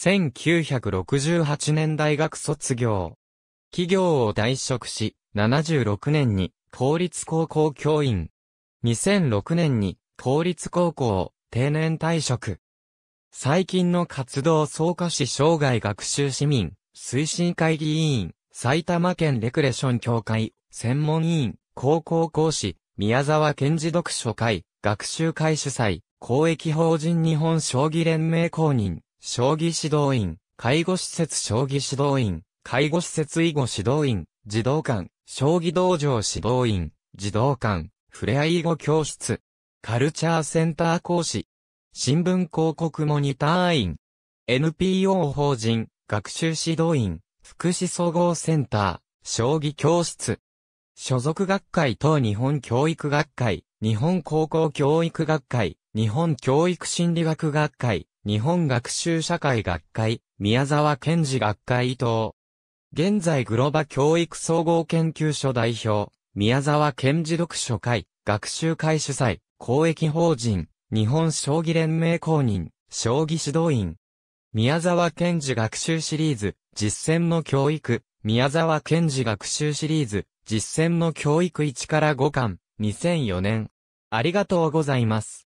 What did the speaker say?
1968年大学卒業。企業を退職し、76年に公立高校教員。2006年に公立高校定年退職。最近の活動総科市生涯学習市民、推進会議委員、埼玉県レクレション協会、専門委員、高校講師、宮沢賢治読書会、学習会主催、公益法人日本将棋連盟公認。将棋指導員、介護施設将棋指導員、介護施設囲碁指導員、児童館、将棋道場指導員、児童館、ふれあい囲碁教室、カルチャーセンター講師、新聞広告モニター員、NPO 法人、学習指導員、福祉総合センター、将棋教室、所属学会等日本教育学会、日本高校教育学会、日本教育心理学学会、日本学習社会学会、宮沢賢治学会伊藤。現在グロバ教育総合研究所代表、宮沢賢治読書会、学習会主催、公益法人、日本将棋連盟公認、将棋指導員。宮沢賢治学習シリーズ、実践の教育、宮沢賢治学習シリーズ、実践の教育1から5巻、2004年。ありがとうございます。